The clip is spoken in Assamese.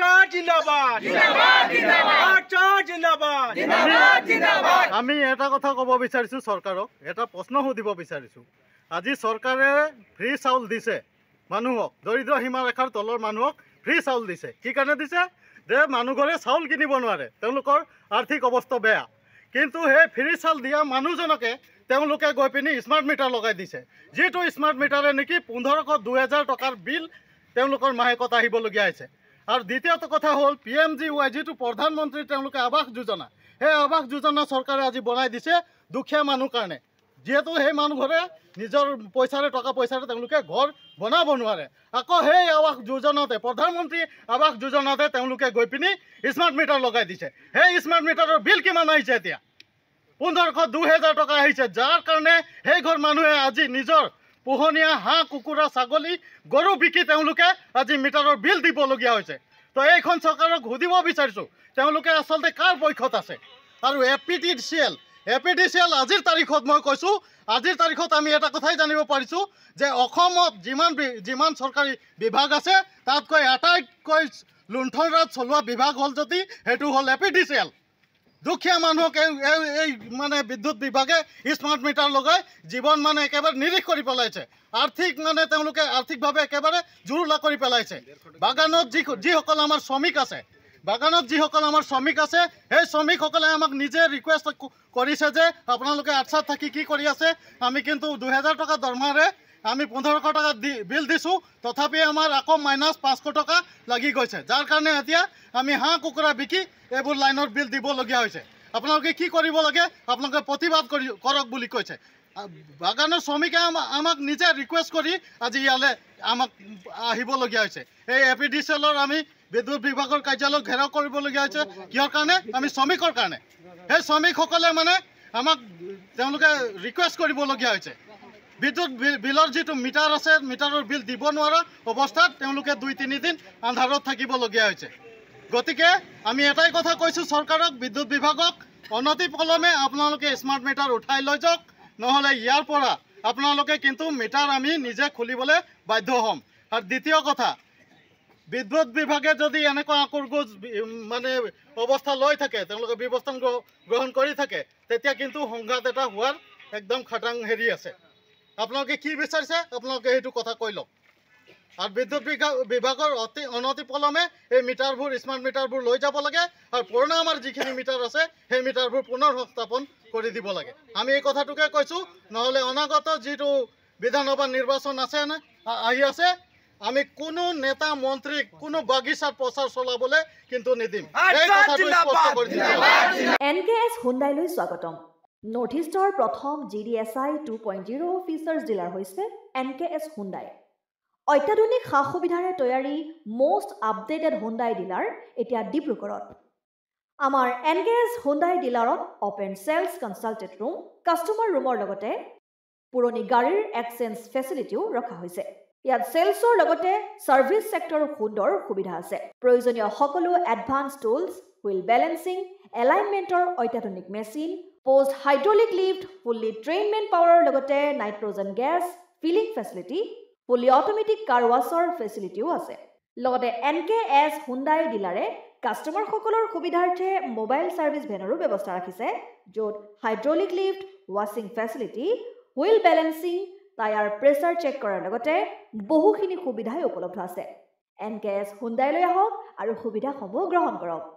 আমি এটা কথা কব বিচাৰিছো চৰকাৰক এটা প্ৰশ্ন সুধিব বিচাৰিছো আজি চৰকাৰে ফ্ৰী চাউল দিছে মানুহক দৰিদ্ৰ সীমাৰেখাৰ তলৰ মানুহক ফ্ৰী চাউল দিছে কি কাৰণে দিছে যে মানুহঘৰে চাউল কিনিব নোৱাৰে তেওঁলোকৰ আৰ্থিক অৱস্থা বেয়া কিন্তু সেই ফ্ৰী চাউল দিয়া মানুহজনকে তেওঁলোকে গৈ পিনি স্মাৰ্ট মিটাৰ লগাই দিছে যিটো স্মাৰ্ট মিটাৰে নেকি পোন্ধৰশ দুহেজাৰ টকাৰ বিল তেওঁলোকৰ মাহেকত আহিবলগীয়া হৈছে আৰু দ্বিতীয়টো কথা হ'ল পি এম জি ৱাই যিটো প্ৰধানমন্ত্ৰী তেওঁলোকে আৱাস যোজনা সেই আৱাস যোজনা চৰকাৰে আজি বনাই দিছে দুখীয়া মানুহ কাৰণে যিহেতু সেই মানুহঘৰে নিজৰ পইচাৰে টকা পইচাৰে তেওঁলোকে ঘৰ বনাব নোৱাৰে আকৌ সেই আৱাস যোজনাতে প্ৰধানমন্ত্ৰী আৱাস যোজনাতে তেওঁলোকে গৈ পিনি স্মাৰ্ট মিটাৰ লগাই দিছে সেই স্মাৰ্ট মিটাৰৰ বিল কিমান আহিছে এতিয়া পোন্ধৰশ দুহেজাৰ টকা আহিছে যাৰ কাৰণে সেই ঘৰ মানুহে আজি নিজৰ পোহনীয়া হাঁহ কুকুৰা ছাগলী গৰু বিকি তেওঁলোকে আজি মিটাৰৰ বিল দিবলগীয়া হৈছে তো এইখন চৰকাৰক সুধিব বিচাৰিছো তেওঁলোকে আচলতে কাৰ পক্ষত আছে আৰু A P T C L A P T C L আজিৰ তাৰিখত মই কৈছোঁ আজিৰ তাৰিখত আমি এটা কথাই জানিব পাৰিছোঁ যে অসমত যিমান যিমান চৰকাৰী বিভাগ আছে তাতকৈ আটাইতকৈ লুণ্ঠনৰাজ চলোৱা বিভাগ হ'ল যদি সেইটো হ'ল A P T C L দুখীয়া মানুহক এই মানে বিদ্যুৎ বিভাগে স্মাৰ্ট মিটাৰ লগাই জীৱন মানে একেবাৰে নিৰিখ কৰি পেলাইছে আৰ্থিক মানে তেওঁলোকে আৰ্থিকভাৱে একেবাৰে জুৰুলা কৰি পেলাইছে বাগানত যি যিসকল আমাৰ শ্ৰমিক আছে বাগানত যিসকল আমাৰ শ্ৰমিক আছে সেই শ্ৰমিকসকলে আমাক নিজে ৰিকুৱেষ্ট কৰিছে যে আপোনালোকে আৰ্থাত থাকি কি কৰি আছে আমি কিন্তু দুহেজাৰ টকা দৰমহাৰে আমি পোন্ধৰশ টকা দি বিল দিছোঁ তথাপি আমাৰ আকৌ মাইনাছ পাঁচশ টকা লাগি গৈছে যাৰ কাৰণে এতিয়া আমি হাঁহ কুকুৰা বিকি এইবোৰ লাইনৰ বিল দিবলগীয়া হৈছে আপোনালোকে কি কৰিব লাগে আপোনালোকে প্ৰতিবাদ কৰি কৰক বুলি কৈছে বাগানৰ শ্ৰমিকে আমাক নিজে ৰিকুৱেষ্ট কৰি আজি ইয়ালৈ আমাক আহিবলগীয়া হৈছে এই এ পি ডি চি এলৰ আমি বিদ্যুৎ বিভাগৰ কাৰ্যালয়ক ঘেৰাও কৰিবলগীয়া হৈছে কিহৰ কাৰণে আমি শ্ৰমিকৰ কাৰণে সেই শ্ৰমিকসকলে মানে আমাক তেওঁলোকে ৰিকুৱেষ্ট কৰিবলগীয়া হৈছে বিদ্যুৎ বিলৰ যিটো মিটাৰ আছে মিটাৰৰ বিল দিব নোৱাৰা অৱস্থাত তেওঁলোকে দুই তিনিদিন আন্ধাৰত থাকিবলগীয়া হৈছে গতিকে আমি এটাই কথা কৈছোঁ চৰকাৰক বিদ্যুৎ বিভাগক অনতি অনতিপলমে আপোনালোকে স্মাৰ্ট মিটাৰ উঠাই লৈ যাওক নহ'লে ইয়াৰ পৰা আপোনালোকে কিন্তু মিটাৰ আমি নিজে খুলিবলৈ বাধ্য হ'ম আৰু দ্বিতীয় কথা বিদ্যুৎ বিভাগে যদি এনেকুৱা আঁকুৰ মানে অৱস্থা লৈ থাকে তেওঁলোকে ব্যৱস্থা গ্ৰহণ কৰি থাকে তেতিয়া কিন্তু সংঘাত এটা হোৱাৰ একদম খাটাং হেৰি আছে আপোনালোকে কি বিচাৰিছে আপোনালোকে সেইটো কথা কৈ লওক আৰু বিদ্যুৎ বিভাগৰ অতি অনতিপলমে এই মিটাৰবোৰ স্মাৰ্ট মিটাৰবোৰ লৈ যাব লাগে আৰু পুৰণা আমাৰ যিখিনি মিটাৰ আছে সেই মিটাৰবোৰ পুনৰ সংস্থাপন কৰি দিব লাগে আমি এই কথাটোকে কৈছোঁ নহ'লে অনাগত যিটো বিধানসভা নিৰ্বাচন আছে আহি আছে আমি কোনো নেতা মন্ত্ৰীক কোনো বাগিচাত প্ৰচাৰ চলাবলৈ কিন্তু নিদিম এনকে এছ হুণ্ডাইলৈ স্বাগতম নৰ্থ ইষ্টৰ প্ৰথম G D S I two point zero' features dealer হৈছে এন কে এছ হুণ্ডাই অত্যাধুনিক সা সুবিধাৰে তৈয়াৰী মষ্ট আপডেটেড হুণ্ডাই ডিলাৰ এতিয়া ডিব্ৰুগড়ত আমাৰ এন কে এছ হুণ্ডাই ডিলাৰত open sales consultant room customer ৰুমৰ লগতে পুৰণি গাড়ীৰ এক্সেঞ্জ ফেচিলিটিও ৰখা হৈছে ইয়াত চেলছৰ লগতে ছাৰ্ভিছ ছেক্টৰ সুন্দৰ সুবিধা আছে প্ৰয়োজনীয় সকলো এডভান্স টুলছ হুইল বেলেঞ্চিং এলাইনমেণ্টৰ অত্যাধুনিক machine post hydraulic lift fully train men পাৱাৰৰ লগতে nitrogen gas filling facility fully automatic car washer ফেচিলিটিও আছে লগতে এন কে এছ হুণ্ডাই ডিলাৰে কাষ্টমাৰসকলৰ সুবিধাৰ্থে মোবাইল ছাৰ্ভিছ ভেনৰো ব্যৱস্থা ৰাখিছে য'ত হাইড্ৰলিক লিফ্ট ৱাশ্বিং facility wheel balancing tyre pressure check কৰাৰ লগতে বহুখিনি সুবিধাই উপলব্ধ আছে এন কে এছ হুণ্ডাইলৈ আহক আৰু সুবিধাসমূহ গ্ৰহণ কৰক